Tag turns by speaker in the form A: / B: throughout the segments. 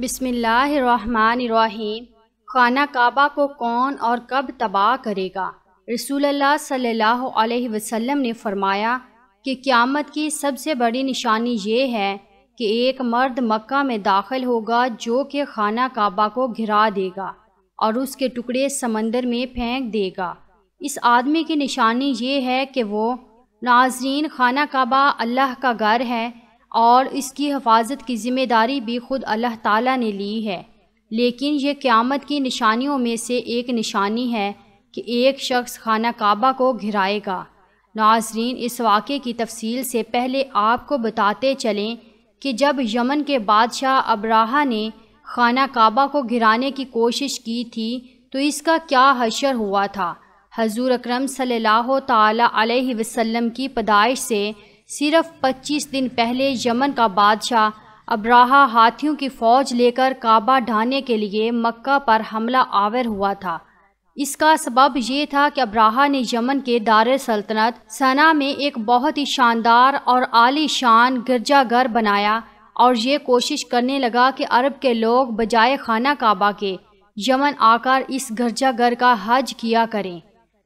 A: बिसमीम खाना काबा को कौन और कब तबाह करेगा रसूल सल्लल्लाहु अलैहि वसल्लम ने फरमाया कि क़यामत की सबसे बड़ी निशानी ये है कि एक मर्द मक्का में दाखिल होगा जो कि खाना काबा को घिरा देगा और उसके टुकड़े समंदर में फेंक देगा इस आदमी की निशानी ये है कि वो नाजरीन खाना काबा अल्लाह का घर है और इसकी हफाजत की ज़िम्मेदारी भी ख़ुद अल्लाह ताला ने ली है लेकिन यह क़्यामत की निशानियों में से एक निशानी है कि एक शख्स खाना काबा को घिराएगा नाजरीन इस वाक़े की तफसील से पहले आपको बताते चलें कि जब यमन के बादशाह अब्राहा ने खाना काबा को घिराने की कोशिश की थी तो इसका क्या हशर हुआ था हजूर अक्रम सल्ला तसल्म की पदाइश से सिर्फ 25 दिन पहले यमन का बादशाह अब्राहा हाथियों की फौज लेकर काबा ढाने के लिए मक्का पर हमला आवर हुआ था इसका सबब यह था कि अब्राहा ने यमन के दार सल्तनत सना में एक बहुत ही शानदार और आली शान गिरजाघर बनाया और ये कोशिश करने लगा कि अरब के लोग बजाय खाना काबा के यमन आकर इस गिरजाघर का हज किया करें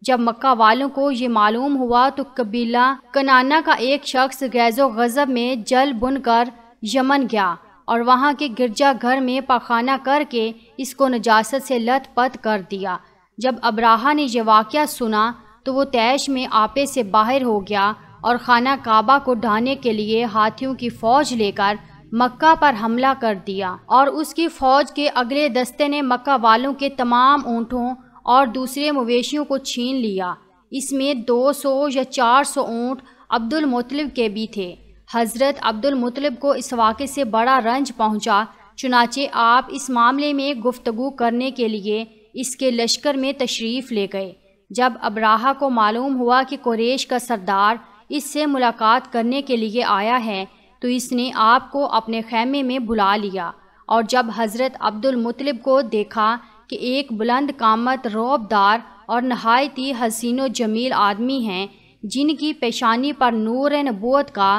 A: जब मक्का वालों को ये मालूम हुआ तो कबीला कनाना का एक शख्स गैज़ो गज़ब में जल बुन कर यमन गया और वहाँ के गिरजा घर में पखाना करके इसको नजास्त से लत पत कर दिया जब अब्राहा ने यह वाक़ सुना तो वो तैश में आपे से बाहर हो गया और खाना काबा को ढाने के लिए हाथियों की फ़ौज लेकर मक्का पर हमला कर दिया और उसकी फ़ौज के अगले दस्ते ने मक्का वालों के तमाम ऊँटों और दूसरे मवेशियों को छीन लिया इसमें 200 या 400 ऊँट अब्दुल मुतलब के भी थे हज़रत अब्दुल मुतलब को इस वाक़े से बड़ा रंज पहुंचा चुनाचे आप इस मामले में गुफ्तगु करने के लिए इसके लश्कर में तशरीफ़ ले गए जब अब्राहा को मालूम हुआ कि कुरेश का सरदार इससे मुलाकात करने के लिए आया है तो इसने आपको अपने खैमे में बुला लिया और जब हज़रत अब्दुल मुतलब को देखा कि एक बुलंद कामत रौबदार और नहायत ही हसीनो जमील आदमी हैं जिनकी पेशानी पर नूर नबूत का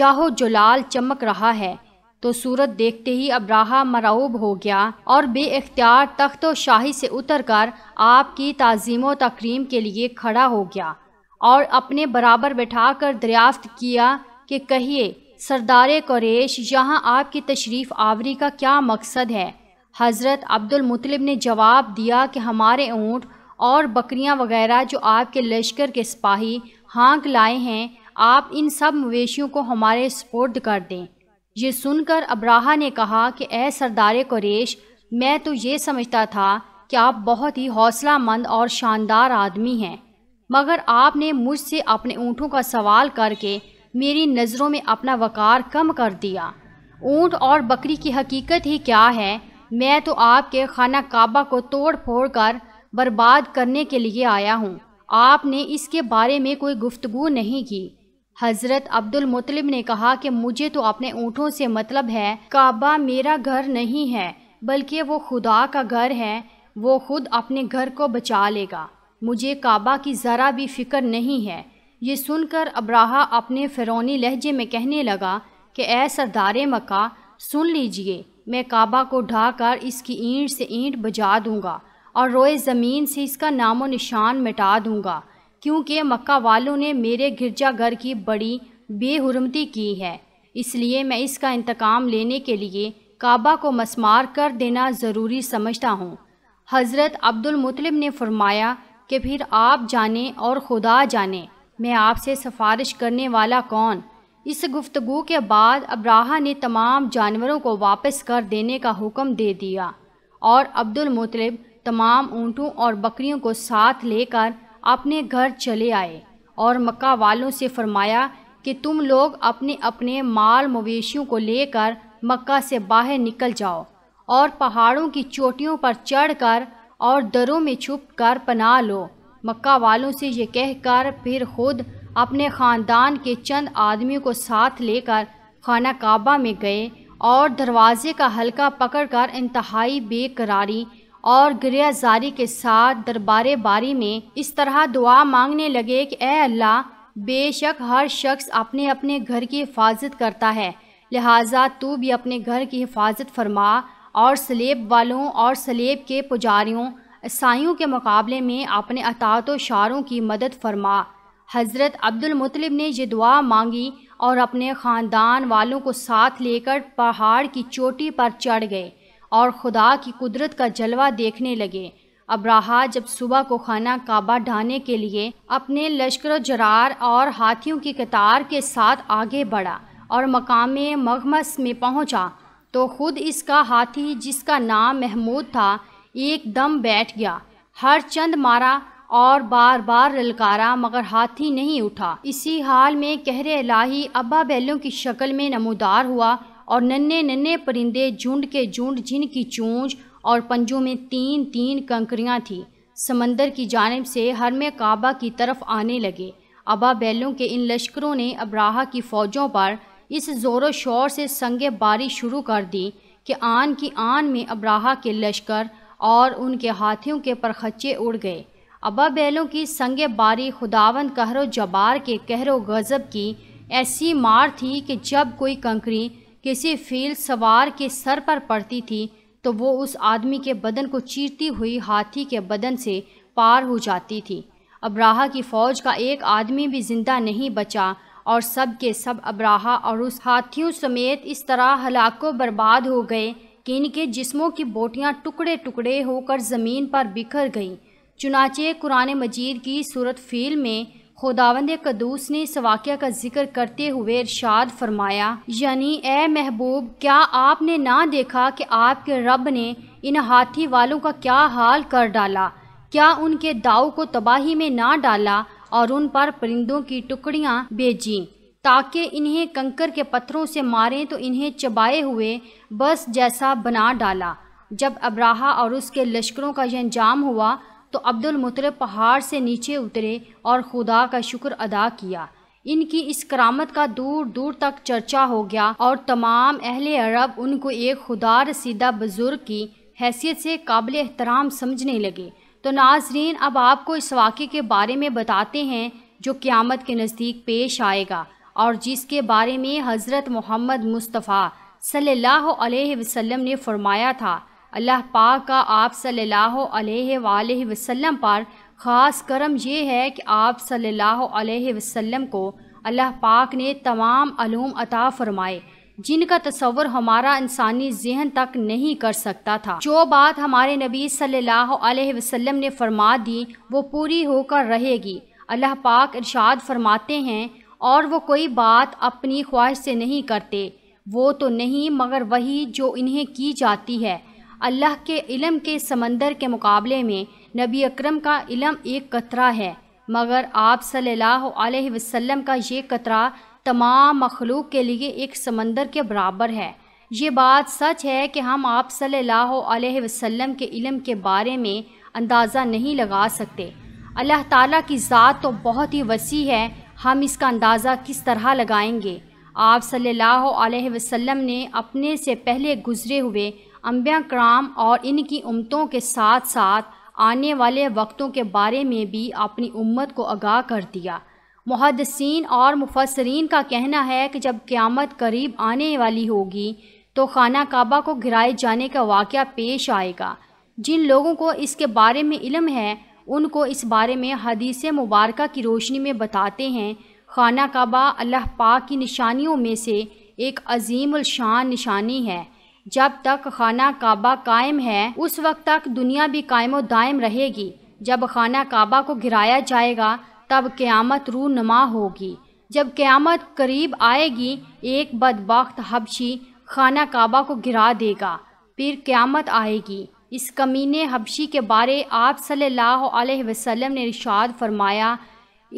A: जाहो जलाल चमक रहा है तो सूरत देखते ही अब्राहा मरऊब हो गया और बे तख्त तख्त शाही से उतर कर आपकी तज़ीम व तकरीम के लिए खड़ा हो गया और अपने बराबर बैठा कर दरियाफ्त किया कि कहिए सरदार कुरेश यहाँ आपकी तशरीफ़ आवरी का क्या मकसद है हज़रत अब्दुल मुतलिब ने जवाब दिया कि हमारे ऊँट और बकरियां वगैरह जो आपके लश्कर के सिपाही हाँक लाए हैं आप इन सब मवेशियों को हमारे सपोर्ट कर दें ये सुनकर अब्राहा ने कहा कि ए सरदार कुरेश मैं तो ये समझता था कि आप बहुत ही हौसला मंद और शानदार आदमी हैं मगर आपने मुझसे अपने ऊँटों का सवाल करके मेरी नज़रों में अपना वक़ार कम कर दिया ऊँट और बकरी की हकीकत ही क्या है मैं तो आपके खाना काबा को तोड़ फोड़ कर बर्बाद करने के लिए आया हूँ आपने इसके बारे में कोई गुफ्तगु नहीं की हज़रत अब्दुल मुतलिब ने कहा कि मुझे तो अपने ऊँटों से मतलब है काबा मेरा घर नहीं है बल्कि वो खुदा का घर है वो खुद अपने घर को बचा लेगा मुझे काबा की ज़रा भी फिक्र नहीं है ये सुनकर अब्राहा अपने फिरौनी लहजे में कहने लगा कि ए सरदार मक्का सुन लीजिए मैं काबा को ढाकर इसकी ईंट से ईंट बजा दूंगा और रोए ज़मीन से इसका नामो निशान मिटा दूंगा क्योंकि मक्का वालों ने मेरे गिरजाघर की बड़ी बेहरमती की है इसलिए मैं इसका इंतकाम लेने के लिए काबा को मसमार कर देना ज़रूरी समझता हूँ हज़रत अब्दुलमतलब ने फरमाया कि फिर आप जाने और खुदा जाने मैं आपसे सिफारिश करने वाला कौन इस गुफ्तु के बाद अब्राहा ने तमाम जानवरों को वापस कर देने का हुक्म दे दिया और अब्दुल मुतलब तमाम ऊँटों और बकरियों को साथ लेकर अपने घर चले आए और मक्का वालों से फरमाया कि तुम लोग अपने अपने माल मवेशियों को लेकर मक्का से बाहर निकल जाओ और पहाड़ों की चोटियों पर चढ़कर और दरों में छुप कर पना लो मक्का वालों से ये कहकर फिर खुद अपने ख़ानदान के चंद आदमियों को साथ लेकर खाना काबा में गए और दरवाज़े का हल्का पकड़कर इंतहाई बेकरारी और गिरजारी के साथ दरबार बारी में इस तरह दुआ मांगने लगे कि ए अल्लाह बेशक हर शख्स अपने अपने घर की हिफाजत करता है लिहाजा तू भी अपने घर की हिफाजत फरमा और सलेब वालों और सलेब के पुजारियों ईसाइयों के मुकाबले में अपने अतात शारों की मदद फरमा हज़रत अब्दुल मुतलिब ने यह दुआ मांगी और अपने ख़ानदान वालों को साथ लेकर पहाड़ की चोटी पर चढ़ गए और खुदा की कुदरत का जलवा देखने लगे अब्राहा जब सुबह को खाना काबा ढाने के लिए अपने लश्कर जरार और हाथियों की कतार के साथ आगे बढ़ा और मकाम मगमस में पहुंचा तो खुद इसका हाथी जिसका नाम महमूद था एकदम बैठ गया हर चंद मारा और बार बार ललकारा मगर हाथी नहीं उठा इसी हाल में कहरे लाही अब्बा बैलों की शक्ल में नमोदार हुआ और नन्हे नन्हे परिंदे झुंड के झुंड जिनकी चूंज और पंजों में तीन तीन कंकरियाँ थीं समंदर की जानब से हर में काबा की तरफ आने लगे अबा बैलों के इन लश्करों ने अब्राहा की फ़ौजों पर इस ज़ोर शोर से संग बारी शुरू कर दी कि आन की आन में अब्राहा के लश्कर और उनके हाथियों के परखच्चे उड़ गए अबा बैलों की संग बारी खुदावन कहरो जबार के कहरो गज़ब की ऐसी मार थी कि जब कोई कंकरी किसी फील सवार के सर पर पड़ती थी तो वो उस आदमी के बदन को चीरती हुई हाथी के बदन से पार हो जाती थी अब्राहा की फ़ौज का एक आदमी भी ज़िंदा नहीं बचा और सब के सब अब्राहा और उस हाथियों समेत इस तरह हलाको बर्बाद हो गए कि इनके जिस्मों की बोटियां टुकड़े टुकड़े होकर ज़मीन पर बिखर गईं चुनाचे कुरान मजीद की सूरत फील में खुदावंद कदूस ने इस वाक़ का जिक्र करते हुए इरशाद फरमाया यानी ए महबूब क्या आपने ना देखा कि आपके रब ने इन हाथी वालों का क्या हाल कर डाला क्या उनके दाव को तबाही में ना डाला और उन पर परिंदों की टुकड़ियाँ भेजी ताकि इन्हें कंकर के पत्थरों से मारें तो इन्हें चबाए हुए बस जैसा बना डाला जब अब्राहा और उसके लश्करों का यह अंजाम हुआ तो अब्दुल मुतलब पहाड़ से नीचे उतरे और खुदा का शुक्र अदा किया इनकी इस करामत का दूर दूर तक चर्चा हो गया और तमाम अहल अरब उनको एक खुदा रसीदा बुज़ुर्ग की हैसियत से काबिल एहतराम समझने लगे तो नाजरीन अब आपको इस वाक़े के बारे में बताते हैं जो क़्यामत के नज़दीक पेश आएगा और जिसके बारे में हज़रत मोहम्मद मुस्तफ़ा सल्लल्लाहु अलैहि वसल्लम ने फरमाया था अल्लाह पाक का आप सल्लल्लाहु अलैहि वसल्लम पर ख़ास करम यह है कि आप सल्लल्लाहु अलैहि वसल्लम को अल्लाह पाक ने तमाम अलूम अता फ़रमाए जिनका तस्वर हमारा इंसानी जहन तक नहीं कर सकता था जो बात हमारे नबी सल्लल्लाहु अलैहि वसल्लम ने फरमा दी वो पूरी होकर रहेगी अल्लाह पाक इरशाद फरमाते हैं और वो कोई बात अपनी ख्वाहिश से नहीं करते वो तो नहीं मगर वही जो इन्हें की जाती है अल्लाह के इलम के समंदर के मुकाबले में नबी अकरम का इलम एक कतरा है मगर आप सल्लल्लाहु अलैहि वसल्लम का ये कतरा तमाम मखलूक के लिए एक समंदर के बराबर है ये बात सच है कि हम आप सल्लल्लाहु अलैहि वसल्लम के इलम के बारे में अंदाज़ा नहीं लगा सकते अल्लाह ताला की ज़ात तो बहुत ही वसी है हम इसका अंदाज़ा किस तरह लगाएंगे आप सल्लल्लाहु अलैहि वसल्लम ने अपने से पहले गुज़रे हुए अम्बिया कराम और इनकी उम्मतों के साथ साथ आने वाले वक्तों के बारे में भी अपनी उम्मत को आगाह कर दिया मुहदसिन और मुफसरीन का कहना है कि जब क़्यामत करीब आने वाली होगी तो खाना काबा को घिराए जाने का वाक़ पेश आएगा जिन लोगों को इसके बारे में इलम है उनको इस बारे में हदीस मुबारक की रोशनी में बताते हैं खाना काबा अल्लाह पाक की निशानियों में से एक अजीम शान निशानी है जब तक खाना काबा कायम है उस वक्त तक दुनिया भी कायम दायम रहेगी जब खाना काबा को घिराया जाएगा तब क़्यामत रूनमा होगी जब क़्यामत करीब आएगी एक बदबाख्त हबशी खाना काबा को गिरा देगा फिर क़्यामत आएगी इस कमीने हबशी के बारे आप सल्लल्लाहु अलैहि वसल्लम ने इरशाद फरमाया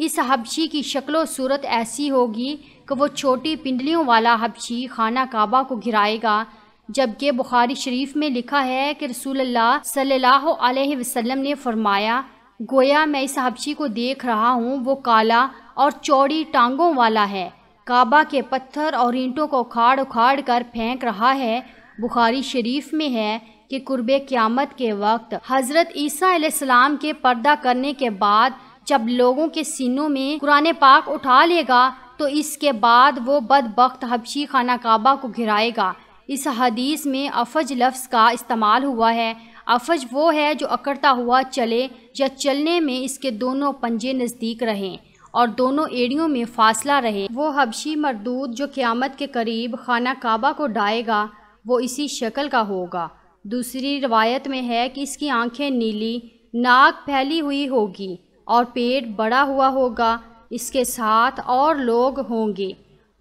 A: इस हबशी की शक्ल सूरत ऐसी होगी कि वो छोटी पिंडलियों वाला हबशी खाना काबा को गिराएगा जबकि बुखारी शरीफ में लिखा है कि रसूलुल्लाह सल्लल्लाहु अलैहि वसल्लम ने फरमाया गोया मैं इस हबशी को देख रहा हूँ वो काला और चौड़ी टांगों वाला है काबा के पत्थर और ईंटों को उखाड़ उखाड़ कर फेंक रहा है बुखारी शरीफ में है कि कुर्ब क़्यामत के वक्त हज़रत ईसा सलाम के पर्दा करने के बाद जब लोगों के सीनों में कुरान पाक उठा लेगा तो इसके बाद वो बदबख्त हबशी खाना काबा को घिराएगा इस हदीस में अफज लफ्ज़ का इस्तेमाल हुआ है अफज वो है जो अकड़ता हुआ चले या चलने में इसके दोनों पंजे नज़दीक रहें और दोनों एड़ियों में फासला रहे वो हबशी मरदूद जो क़्यामत के करीब खाना काबा को डाएगा वो इसी शक्ल का होगा दूसरी रवायत में है कि इसकी आंखें नीली नाक फैली हुई होगी और पेट बड़ा हुआ होगा इसके साथ और लोग होंगे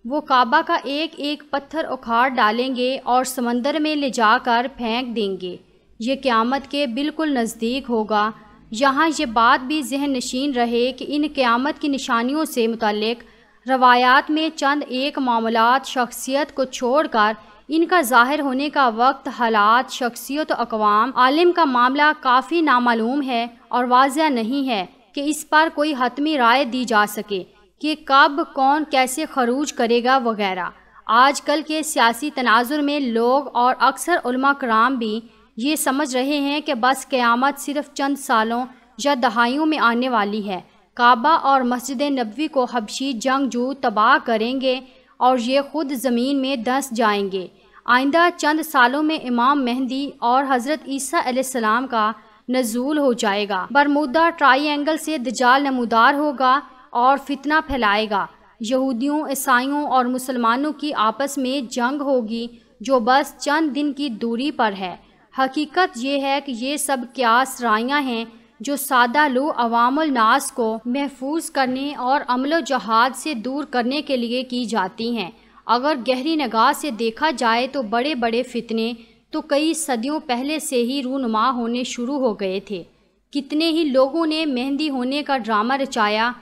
A: वो काबा का एक एक पत्थर उखाड़ डालेंगे और समंदर में ले जाकर फेंक देंगे ये क़्यामत के बिल्कुल नज़दीक होगा यहाँ ये बात भी जहन नशीन रहे कि इन क़्यामत की निशानियों से मुतलक रवायात में चंद एक मामलात शख्सियत को छोड़कर इनका ज़ाहिर होने का वक्त हालात शख्सियत अकवाम आलिम का मामला काफ़ी नामालूम है और वाजह नहीं है कि इस पर कोई हतमी राय दी जा सके कि कब कौन कैसे खरूज करेगा वगैरह आजकल के सियासी तनाजुर में लोग और अक्सर उलमा कराम भी ये समझ रहे हैं कि बस क़्यामत सिर्फ चंद सालों या दहाइयों में आने वाली है काबा और मस्जिद नबी को हबशी जंग जू तबाह करेंगे और ये ख़ुद ज़मीन में धंस जाएंगे आइंदा चंद सालों में इमाम मेहंदी और हज़रत ईसा का नजूल हो जाएगा बरमुदा ट्राई एंगल से दजाल नमूदार होगा और फितना फैलाएगा यहूदियों ईसाइयों और मुसलमानों की आपस में जंग होगी जो बस चंद दिन की दूरी पर है हकीकत यह है कि ये सब क्या सराइयाँ हैं जो सादा लो अवामनास को महफूज करने और अमलो जहाज से दूर करने के लिए की जाती हैं अगर गहरी नगाह से देखा जाए तो बड़े बड़े फितने तो कई सदियों पहले से ही रूनुमा होने शुरू हो गए थे कितने ही लोगों ने मेहंदी होने का ड्रामा रचाया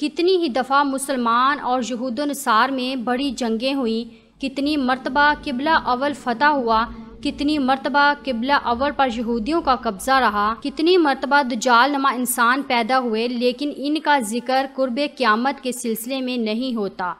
A: कितनी ही दफ़ा मुसलमान और यहूदनसार में बड़ी जंगें हुई कितनी मरतबा किबला अवल फतह हुआ कितनी मरतबा किबला अवल पर यहूदियों का कब्ज़ा रहा कितनी मरतबा दुजाल नमा इंसान पैदा हुए लेकिन इनका जिक्र कुर्ब क़्यामत के सिलसिले में नहीं होता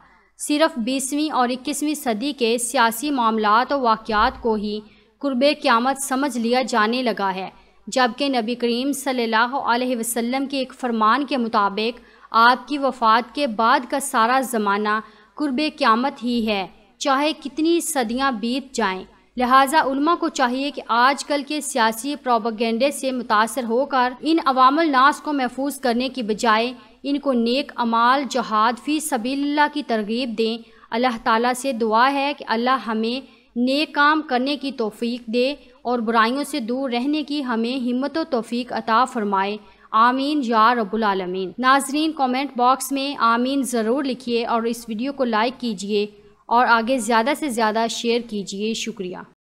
A: सिर्फ बीसवीं और इक्कीसवीं सदी के सियासी मामला और वाक़ात को ही कुर्ब क़्यामत समझ लिया जाने लगा है जबकि नबी करीम सल्लल्लाहु अलैहि वसल्लम के एक फरमान के मुताबिक आपकी वफ़ात के बाद का सारा ज़माना कुर्ब क़्यामत ही है चाहे कितनी सदियाँ बीत जाएं। लिहाजा उलमा को चाहिए कि आजकल के सियासी प्रोपागेंडे से मुतासर होकर इन अवामल नास को महफूज करने की बजाय इनको नेक अमाल जहाद फ़ी सबील्ला की तरगीब दें अल्लाह ताला से दुआ है कि अल्लाह हमें नेक काम करने की तोफ़ी दे और बुराइयों से दूर रहने की हमें हिम्मत व तोफ़ी अता फ़रमाए आमीन या रबुल आलमीन नाजरीन कमेंट बॉक्स में आमीन ज़रूर लिखिए और इस वीडियो को लाइक कीजिए और आगे ज़्यादा से ज़्यादा शेयर कीजिए शुक्रिया